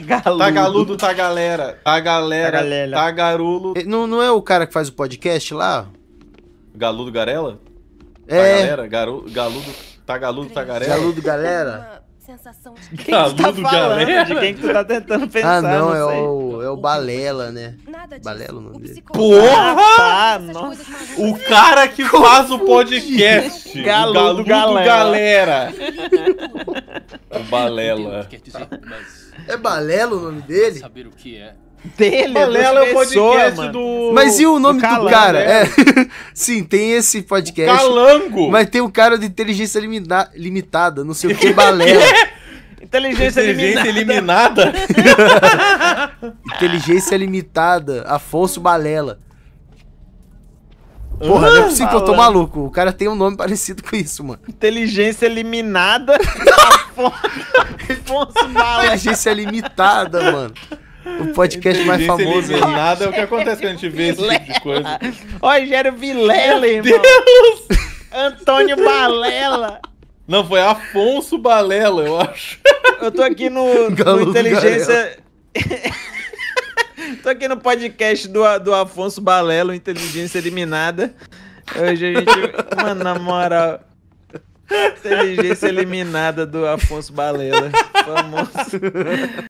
Tagaludo. Tagaludo, tá galera tá, tá, tá garulo Não, não é o cara que faz o podcast lá? Galudo Garela? É. Tagalera, tá, garu, galudo, Tagaludo, Tagarela. Galudo Galera. Sensação de... Galudo tá Galera? De quem que tu tá tentando pensar? Ah, não, não é o é o Balela, né? Balela é o nome dele. Porra! Assim. O cara que faz o podcast. Galo, galo, galera. o Balela. É Balela o nome dele? Saber o que é. Dele, Balela é o é podcast mano. do. Mas e o nome do, do cara? É. é. Sim, tem esse podcast. Calango! Mas tem o um cara de inteligência limita... limitada, não sei o que, Balela. Inteligência, Inteligência eliminada. eliminada? Inteligência Limitada, Afonso Balela. Porra, não é possível que eu tô maluco. O cara tem um nome parecido com isso, mano. Inteligência Eliminada, Afonso Balela. Inteligência Limitada, mano. O podcast mais famoso. Eliminada é o que acontece quando a gente vê esse tipo de coisa. Rogério Vilela, irmão. Deus! Antônio Balela. Não, foi Afonso Balela, eu acho. Eu tô aqui no, Galo no Inteligência. É. Tô aqui no podcast do, do Afonso Balelo, Inteligência Eliminada. Hoje a gente. Mano, na moral. Inteligência Eliminada do Afonso Balela. Famoso.